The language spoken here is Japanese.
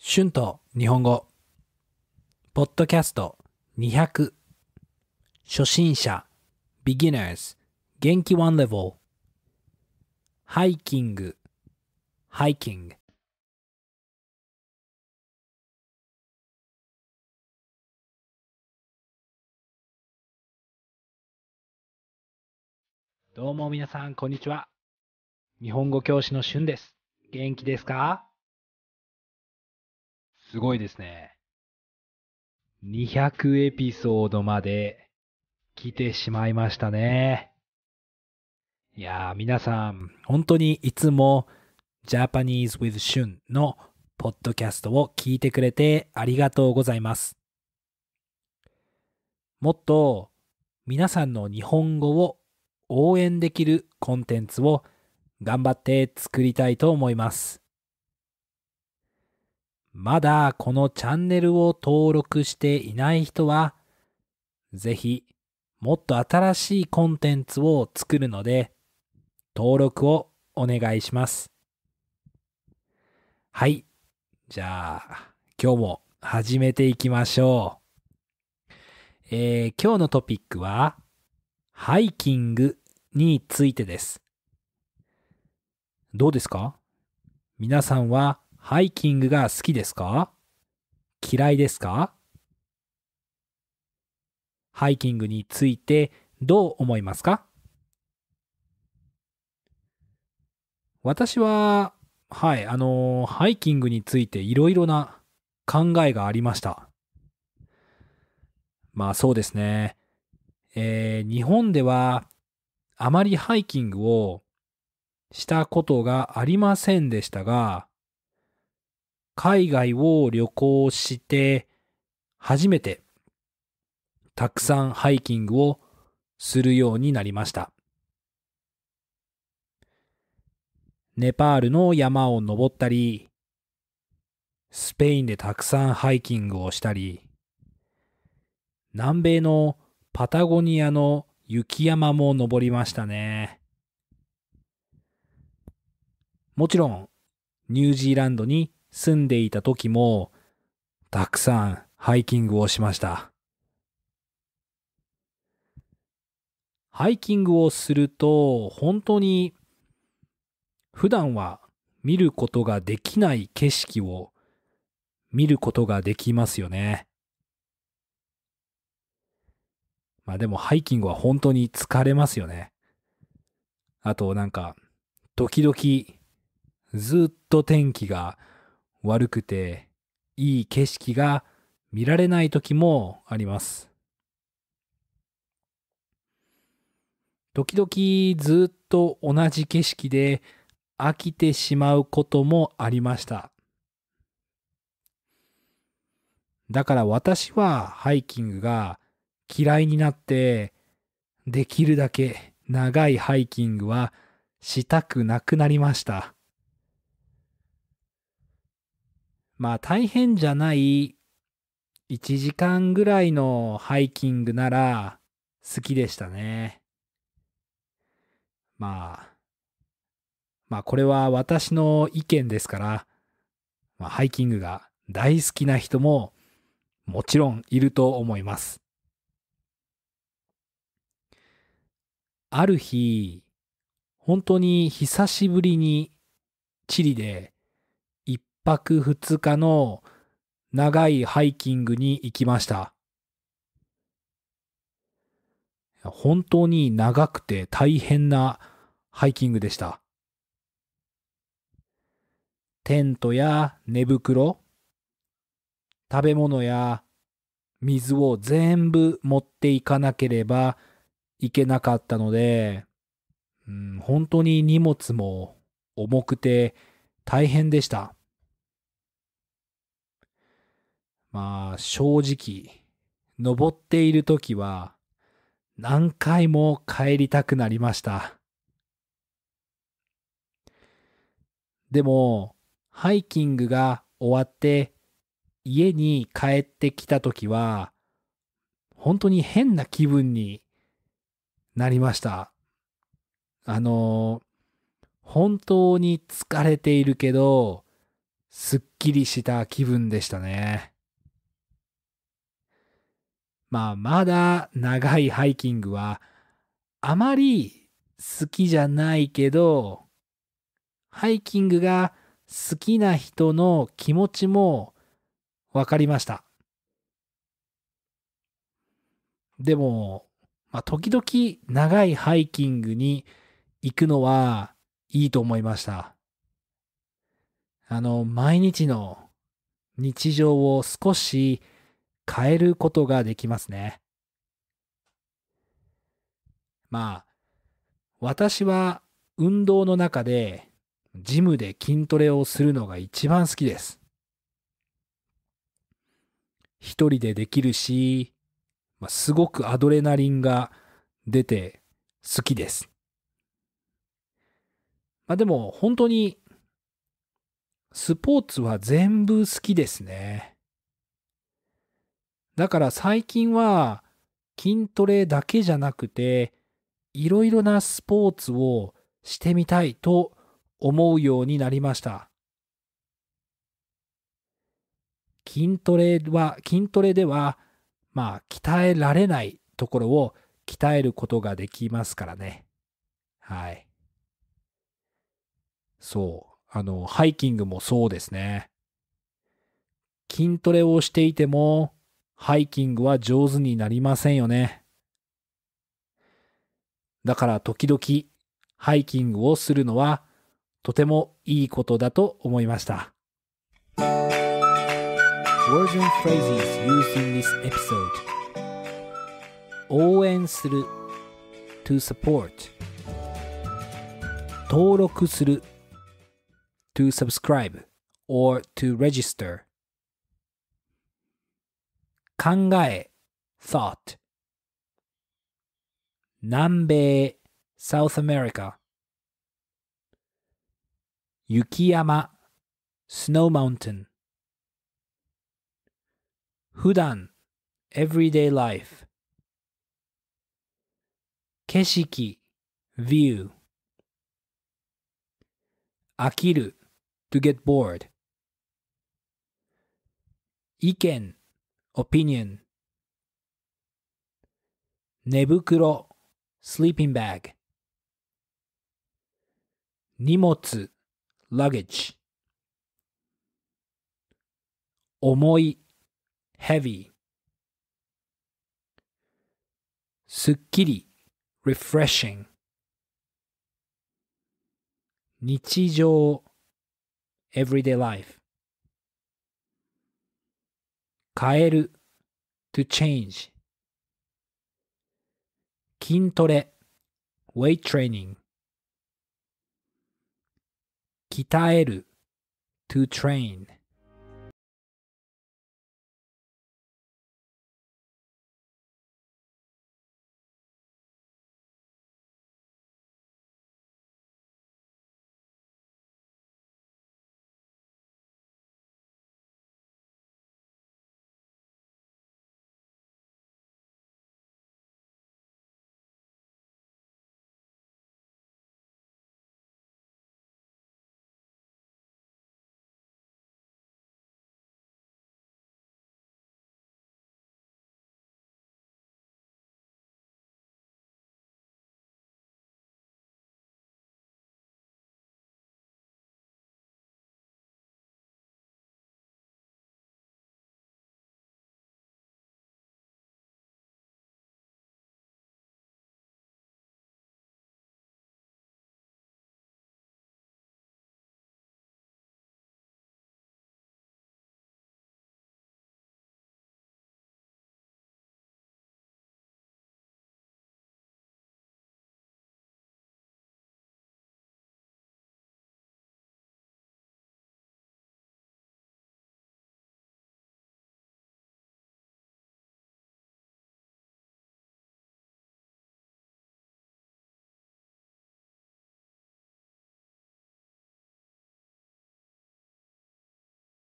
春と日本語ポッドキャスト200初心者 beginners 元気 one level ハイキングハイキングどうも皆さんこんにちは日本語教師のシュンです元気ですかすごいですね。200エピソードまで来てしまいましたね。いやー、皆さん、本当にいつも Japanese with Shun のポッドキャストを聞いてくれてありがとうございます。もっと皆さんの日本語を応援できるコンテンツを頑張って作りたいと思います。まだこのチャンネルを登録していない人は、ぜひもっと新しいコンテンツを作るので、登録をお願いします。はい。じゃあ、今日も始めていきましょう。えー、今日のトピックは、ハイキングについてです。どうですか皆さんはハイキングが好きですか嫌いですかハイキングについてどう思いますか私は、はい、あの、ハイキングについていろいろな考えがありました。まあそうですね。えー、日本ではあまりハイキングをしたことがありませんでしたが、海外を旅行して初めてたくさんハイキングをするようになりましたネパールの山を登ったりスペインでたくさんハイキングをしたり南米のパタゴニアの雪山も登りましたねもちろんニュージーランドに住んでいた時も、たくさんハイキングをしました。ハイキングをすると、本当に普段は見ることができない景色を見ることができますよね。まあでもハイキングは本当に疲れますよね。あとなんか、時々ずっと天気が悪くていい景色が見られない時もあります。時々ずっと同じ景色で飽きてしまうこともありました。だから私はハイキングが嫌いになってできるだけ長いハイキングはしたくなくなりました。まあ大変じゃない1時間ぐらいのハイキングなら好きでしたね。まあ、まあこれは私の意見ですから、まあ、ハイキングが大好きな人ももちろんいると思います。ある日、本当に久しぶりにチリで泊2日の長いハイキングに行きました。本当に長くて大変なハイキングでした。テントや寝袋、食べ物や水を全部持っていかなければいけなかったので、うん、本当に荷物も重くて大変でした。まあ正直、登っている時は何回も帰りたくなりました。でも、ハイキングが終わって家に帰ってきた時は、本当に変な気分になりました。あの、本当に疲れているけど、すっきりした気分でしたね。まあ、まだ長いハイキングはあまり好きじゃないけど、ハイキングが好きな人の気持ちもわかりました。でも、まあ、時々長いハイキングに行くのはいいと思いました。あの、毎日の日常を少し変えることができますね。まあ、私は運動の中でジムで筋トレをするのが一番好きです。一人でできるし、ますごくアドレナリンが出て好きです。まあでも本当にスポーツは全部好きですね。だから最近は筋トレだけじゃなくて、いろいろなスポーツをしてみたいと思うようになりました。筋トレは、筋トレでは、まあ、鍛えられないところを鍛えることができますからね。はい。そう。あの、ハイキングもそうですね。筋トレをしていても、ハイキングは上手になりませんよね。だから時々ハイキングをするのはとてもいいことだと思いました。応援する to support 登録する to subscribe or to register 考え thought 南米 South America 雪山 Snow Mountain 普段 Everyday Life 景色 View 飽きる To get bored 意見 opinion 寝袋 sleeping bag 荷物 luggage 重い heavy すっきり refreshing 日常 everyday life 変える to change 筋トレ weight training 鍛える to train